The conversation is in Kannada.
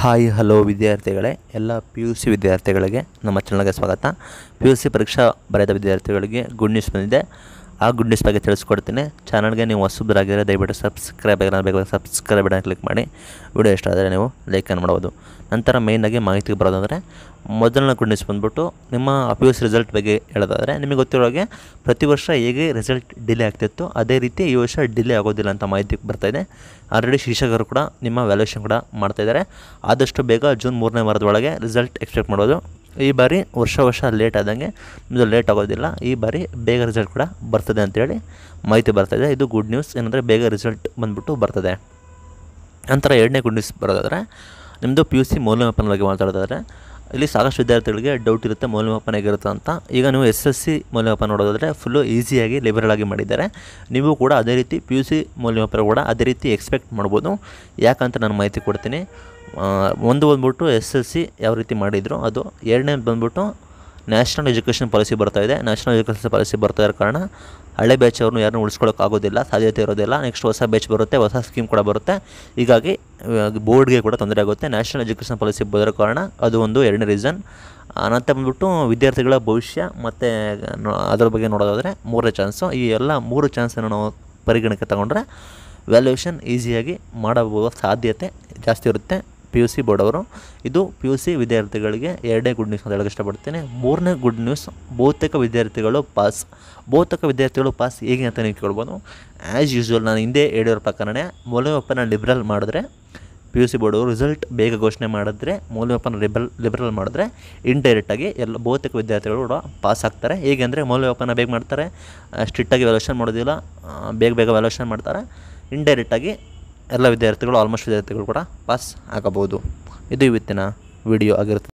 ಹಾಯ್ ಹಲೋ ವಿದ್ಯಾರ್ಥಿಗಳೇ ಎಲ್ಲ ಪಿ ಯು ಸಿ ವಿದ್ಯಾರ್ಥಿಗಳಿಗೆ ನಮ್ಮ ಚಾನಲ್ಗೆ ಸ್ವಾಗತ ಪಿ ಯು ಸಿ ಪರೀಕ್ಷಾ ಬರೆದ ವಿದ್ಯಾರ್ಥಿಗಳಿಗೆ ಗುಡ್ ನ್ಯೂಸ್ ಬಂದಿದೆ ಆ ಗುಡ್ ನ್ಯೂಸ್ ಬಗ್ಗೆ ತಿಳಿಸ್ಕೊಡ್ತೀನಿ ಚಾನಲ್ಗೆ ನೀವು ಹೊಸಬ್ರಾಗಿದ್ದರೆ ದಯವಿಟ್ಟು ಸಬ್ಸ್ಕ್ರೈಬ್ ಆಗಿರೋ ಬೇಕು ಸಬ್ಸ್ಕ್ರೈಬ್ ಬಟನ್ ಕ್ಲಿಕ್ ಮಾಡಿ ವಿಡಿಯೋ ಇಷ್ಟ ಆದರೆ ನೀವು ಅನ್ನು ಮಾಡ್ಬೋದು ನಂತರ ಮೇಯ್ನಾಗಿ ಮಾಹಿತಿಗೆ ಬರೋದಂದರೆ ಮೊದಲನೇ ಗುಡ್ ನ್ಯೂಸ್ ಬಂದುಬಿಟ್ಟು ನಿಮ್ಮ ಅಪ್ಯೂಸ್ ರಿಸಲ್ಟ್ ಬಗ್ಗೆ ಹೇಳೋದಾದರೆ ನಿಮಗೆ ಗೊತ್ತಿರೋ ಹಾಗೆ ಪ್ರತಿ ವರ್ಷ ಹೇಗೆ ರಿಸಲ್ಟ್ ಡಿಲೇ ಆಗ್ತಿತ್ತು ಅದೇ ರೀತಿ ಈ ವರ್ಷ ಡಿಲೇ ಆಗೋದಿಲ್ಲ ಅಂತ ಮಾಹಿತಿ ಬರ್ತಾಯಿದೆ ಆಲ್ರೆಡಿ ಶಿಕ್ಷಕರು ಕೂಡ ನಿಮ್ಮ ವ್ಯಾಲ್ಯೂಷನ್ ಕೂಡ ಮಾಡ್ತಾಯಿದ್ದಾರೆ ಆದಷ್ಟು ಬೇಗ ಜೂನ್ ಮೂರನೇ ವಾರದೊಳಗೆ ರಿಸಲ್ಟ್ ಎಕ್ಸ್ಪೆಕ್ಟ್ ಮಾಡೋದು ಈ ಬಾರಿ ವರ್ಷ ವರ್ಷ ಲೇಟ್ ಆದಂಗೆ ಇದು ಲೇಟ್ ಆಗೋದಿಲ್ಲ ಈ ಬಾರಿ ಬೇಗ ರಿಸಲ್ಟ್ ಕೂಡ ಬರ್ತದೆ ಅಂತೇಳಿ ಮಾಹಿತಿ ಬರ್ತಾಯಿದೆ ಇದು ಗುಡ್ ನ್ಯೂಸ್ ಏನಂದರೆ ಬೇಗ ರಿಸಲ್ಟ್ ಬಂದ್ಬಿಟ್ಟು ಬರ್ತದೆ ನಂತರ ಎರಡನೇ ಗುಡ್ ನ್ಯೂಸ್ ಬರೋದಾದರೆ ನಿಮ್ಮದು ಪಿ ಯು ಸಿ ಮೌಲ್ಯಮಾಪನ ಬಗ್ಗೆ ಮಾತಾಡೋದಾದರೆ ಇಲ್ಲಿ ಸಾಕಷ್ಟು ವಿದ್ಯಾರ್ಥಿಗಳಿಗೆ ಡೌಟ್ ಇರುತ್ತೆ ಮೌಲ್ಯಮಾಪನ ಹೇಗಿರುತ್ತೆ ಅಂತ ಈಗ ನೀವು ಎಸ್ ಎಸ್ ಸಿ ಮೌಲ್ಯಮಾಪನ ನೋಡೋದಾದರೆ ಫುಲ್ಲು ಈಸಿಯಾಗಿ ಲಿಬರಲ್ ಆಗಿ ಮಾಡಿದ್ದಾರೆ ನೀವು ಕೂಡ ಅದೇ ರೀತಿ ಪಿ ಯು ಸಿ ಮೌಲ್ಯಮಾಪನ ಕೂಡ ಅದೇ ರೀತಿ ಎಕ್ಸ್ಪೆಕ್ಟ್ ಮಾಡ್ಬೋದು ಯಾಕಂತ ನಾನು ಮಾಹಿತಿ ಕೊಡ್ತೀನಿ ಒಂದು ಬಂದ್ಬಿಟ್ಟು ಎಸ್ ಎಸ್ ಸಿ ಯಾವ ರೀತಿ ಮಾಡಿದ್ರು ಅದು ಎರಡನೇ ಬಂದ್ಬಿಟ್ಟು ನ್ಯಾಷನಲ್ ಎಜುಕೇಷನ್ ಪಾಲಿಸಿ ಬರ್ತಾ ಇದೆ ನ್ಯಾಷನಲ್ ಎಜುಕೇಷನ್ ಪಾಲಿಸಿ ಬರ್ತಾ ಇರೋ ಕಾರಣ ಹಳೆ ಬ್ಯಾಚ್ ಅವ್ರನ್ನ ಯಾರನ್ನೂ ಉಳಿಸ್ಕೊಳ್ಳೋಕ್ಕಾಗೋದಿಲ್ಲ ಸಾಧ್ಯತೆ ಇರೋದಿಲ್ಲ ನೆಕ್ಸ್ಟ್ ಹೊಸ ಬ್ಯಾಚ್ ಬರುತ್ತೆ ಹೊಸ ಸ್ಕೀಮ್ ಕೂಡ ಬರುತ್ತೆ ಹೀಗಾಗಿ ಬೋರ್ಡ್ಗೆ ಕೂಡ ತೊಂದರೆ ಆಗುತ್ತೆ ನ್ಯಾಷನಲ್ ಎಜುಕೇಷನ್ ಪಾಲಿಸಿ ಬರೋ ಕಾರಣ ಅದು ಒಂದು ಎರಡನೇ ರೀಸನ್ ಅನಂತ ಬಂದ್ಬಿಟ್ಟು ವಿದ್ಯಾರ್ಥಿಗಳ ಭವಿಷ್ಯ ಮತ್ತು ಅದರ ಬಗ್ಗೆ ನೋಡೋದಾದರೆ ಮೂರನೇ ಚಾನ್ಸು ಈ ಎಲ್ಲ ಮೂರು ಚಾನ್ಸನ್ನು ನಾವು ಪರಿಗಣಕ್ಕೆ ತಗೊಂಡ್ರೆ ವ್ಯಾಲ್ಯೂಯೇಷನ್ ಈಸಿಯಾಗಿ ಮಾಡಬಹುದು ಸಾಧ್ಯತೆ ಜಾಸ್ತಿ ಇರುತ್ತೆ ಪಿ ಯು ಸಿ ಬೋರ್ಡ್ ಅವರು ಇದು ಪಿ ಯು ಸಿ ವಿದ್ಯಾರ್ಥಿಗಳಿಗೆ ಎರಡನೇ ಗುಡ್ ನ್ಯೂಸ್ ಅಂತ ಹೇಳಕ್ಕೆ ಇಷ್ಟಪಡ್ತೀನಿ ಮೂರನೇ ಗುಡ್ ನ್ಯೂಸ್ ಬಹುತೇಕ ವಿದ್ಯಾರ್ಥಿಗಳು ಪಾಸ್ ಬಹುತೇಕ ವಿದ್ಯಾರ್ಥಿಗಳು ಪಾಸ್ ಹೇಗೆ ಅಂತ ನೀವು ಕೇಳ್ಬೋದು ಆ್ಯಸ್ ಯೂಶ್ವಲ್ ನಾನು ಹಿಂದೆ ಹೇಳಿರೋ ಪ್ರಕಾರನೇ ಮೌಲ್ಯಮಾಪನ ಲಿಬ್ರಲ್ ಮಾಡಿದ್ರೆ ಪಿ ಯು ಸಿ ಅವರು ರಿಸಲ್ಟ್ ಬೇಗ ಘೋಷಣೆ ಮಾಡಿದ್ರೆ ಮೌಲ್ಯಮಾಪನ ಲಿಬ್ರಲ್ ಲಿಬ್ರಲ್ ಮಾಡಿದ್ರೆ ಇಂಡೈರೆಕ್ಟಾಗಿ ಎಲ್ಲ ಬಹುತೇಕ ವಿದ್ಯಾರ್ಥಿಗಳು ಕೂಡ ಪಾಸ್ ಆಗ್ತಾರೆ ಹೇಗೆ ಅಂದರೆ ಮೌಲ್ಯಮಾಪನ ಬೇಗ ಮಾಡ್ತಾರೆ ಸ್ಟ್ರಿಕ್ಟಾಗಿ ವ್ಯಾಲ್ಯೂಷನ್ ಮಾಡೋದಿಲ್ಲ ಬೇಗ ಬೇಗ ವ್ಯಾಲ್ಯೂಷನ್ ಮಾಡ್ತಾರೆ ಇಂಡೈರೆಕ್ಟಾಗಿ ಎಲ್ಲ ವಿದ್ಯಾರ್ಥಿಗಳು ಆಲ್ಮೋಸ್ಟ್ ವಿದ್ಯಾರ್ಥಿಗಳು ಕೂಡ ಪಾಸ್ ಆಗಬಹುದು ಇದು ಇವತ್ತಿನ ವಿಡಿಯೋ ಆಗಿರುತ್ತೆ